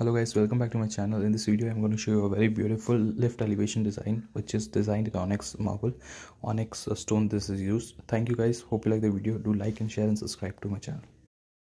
hello guys welcome back to my channel in this video i'm going to show you a very beautiful lift elevation design which is designed in onyx marble onyx stone this is used thank you guys hope you like the video do like and share and subscribe to my channel